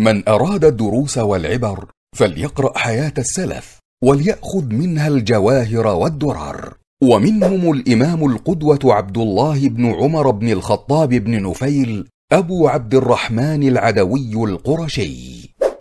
من أراد الدروس والعبر فليقرأ حياة السلف وليأخذ منها الجواهر والدرر ومنهم الإمام القدوة عبد الله بن عمر بن الخطاب بن نفيل أبو عبد الرحمن العدوي القرشي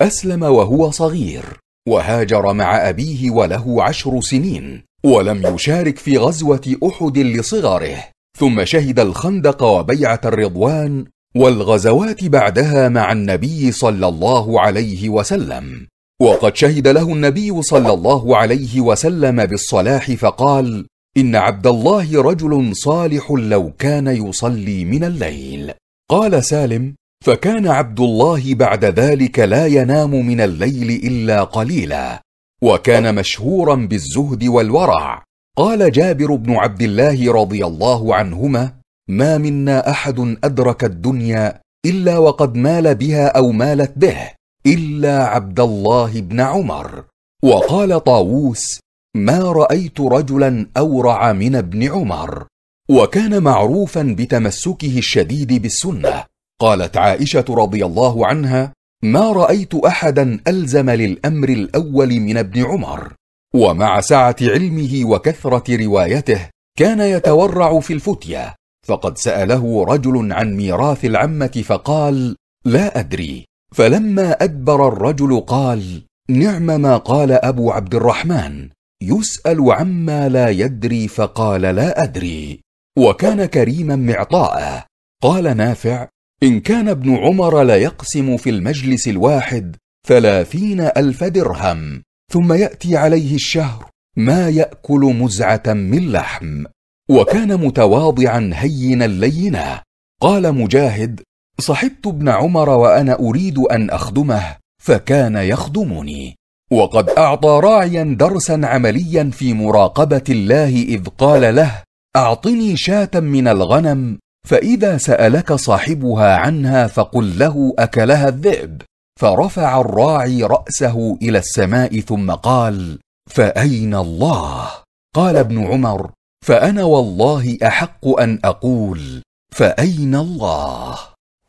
أسلم وهو صغير وهاجر مع أبيه وله عشر سنين ولم يشارك في غزوة أحد لصغره ثم شهد الخندق وبيعة الرضوان والغزوات بعدها مع النبي صلى الله عليه وسلم وقد شهد له النبي صلى الله عليه وسلم بالصلاح فقال ان عبد الله رجل صالح لو كان يصلي من الليل قال سالم فكان عبد الله بعد ذلك لا ينام من الليل الا قليلا وكان مشهورا بالزهد والورع قال جابر بن عبد الله رضي الله عنهما ما منا احد ادرك الدنيا الا وقد مال بها او مالت به الا عبد الله بن عمر وقال طاووس ما رايت رجلا اورع من ابن عمر وكان معروفا بتمسكه الشديد بالسنه قالت عائشه رضي الله عنها ما رايت احدا الزم للامر الاول من ابن عمر ومع سعه علمه وكثره روايته كان يتورع في الفتيه فقد ساله رجل عن ميراث العمه فقال لا ادري فلما ادبر الرجل قال نعم ما قال ابو عبد الرحمن يسال عما لا يدري فقال لا ادري وكان كريما معطاءه قال نافع ان كان ابن عمر ليقسم في المجلس الواحد ثلاثين الف درهم ثم ياتي عليه الشهر ما ياكل مزعه من لحم وكان متواضعا هينا لينا قال مجاهد صحبت ابن عمر وانا اريد ان اخدمه فكان يخدمني وقد اعطى راعيا درسا عمليا في مراقبه الله اذ قال له اعطني شاه من الغنم فاذا سالك صاحبها عنها فقل له اكلها الذئب فرفع الراعي راسه الى السماء ثم قال فاين الله قال ابن عمر فانا والله احق ان اقول فاين الله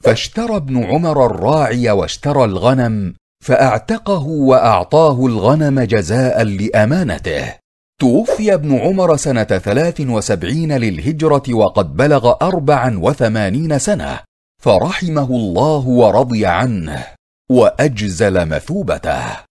فاشترى ابن عمر الراعي واشترى الغنم فاعتقه واعطاه الغنم جزاء لامانته توفي ابن عمر سنة ثلاث وسبعين للهجرة وقد بلغ أربعا وثمانين سنة فرحمه الله ورضي عنه وأجزل مثوبته